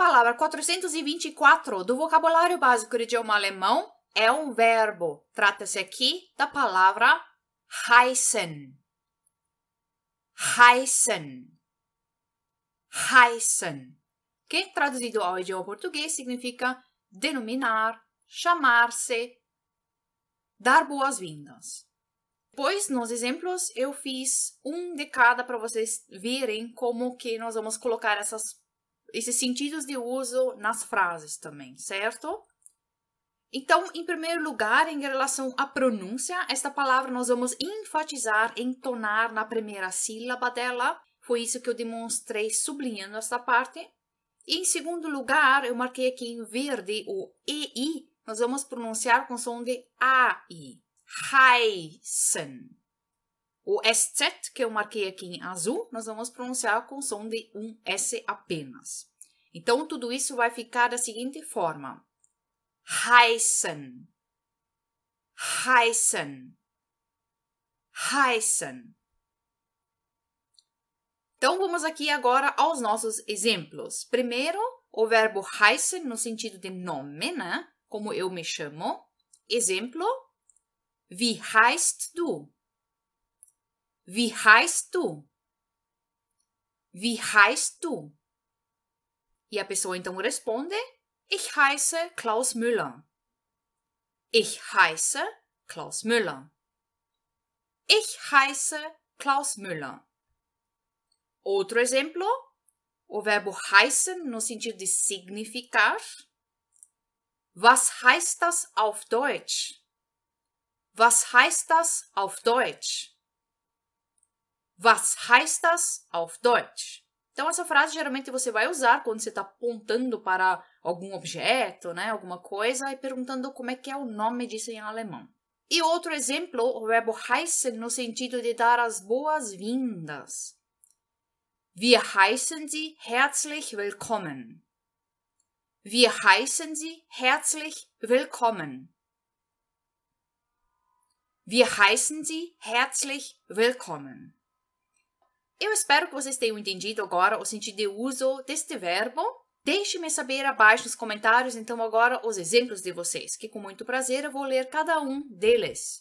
palavra 424 do vocabulário básico do idioma alemão é um verbo. Trata-se aqui da palavra heißen. Heißen. Heißen. Que traduzido ao idioma português significa denominar, chamar-se, dar boas-vindas. Pois nos exemplos eu fiz um de cada para vocês verem como que nós vamos colocar essas esses sentidos de uso nas frases também, certo? Então, em primeiro lugar, em relação à pronúncia, esta palavra nós vamos enfatizar, entonar na primeira sílaba dela. Foi isso que eu demonstrei sublinhando esta parte. E, em segundo lugar, eu marquei aqui em verde o EI, nós vamos pronunciar com som de AI, Heisen. O SZ, que eu marquei aqui em azul, nós vamos pronunciar com som de um S apenas. Então, tudo isso vai ficar da seguinte forma: heißen, heißen, heißen. Então, vamos aqui agora aos nossos exemplos. Primeiro, o verbo heißen no sentido de nome, né? Como eu me chamo. Exemplo: Wie heißt du? Wie heißt du? Wie heißt du? E a pessoa então responde: Ich heiße Klaus Müller. Ich heiße Klaus Müller. Ich heiße Klaus Müller. Outro exemplo, o verbo heißen no sentido de significar. Was heißt das auf Deutsch? Was heißt das auf Deutsch? Was heißt das auf Deutsch? Então, essa frase geralmente você vai usar quando você está apontando para algum objeto, né, alguma coisa, e perguntando como é que é o nome disso em alemão. E outro exemplo, o verbo heißen no sentido de dar as boas-vindas. Wir heißen Sie herzlich willkommen. Wir heißen Sie herzlich willkommen. Wir heißen Sie herzlich willkommen. Eu espero que vocês tenham entendido agora o sentido de uso deste verbo. Deixe-me saber abaixo nos comentários, então, agora os exemplos de vocês, que com muito prazer eu vou ler cada um deles.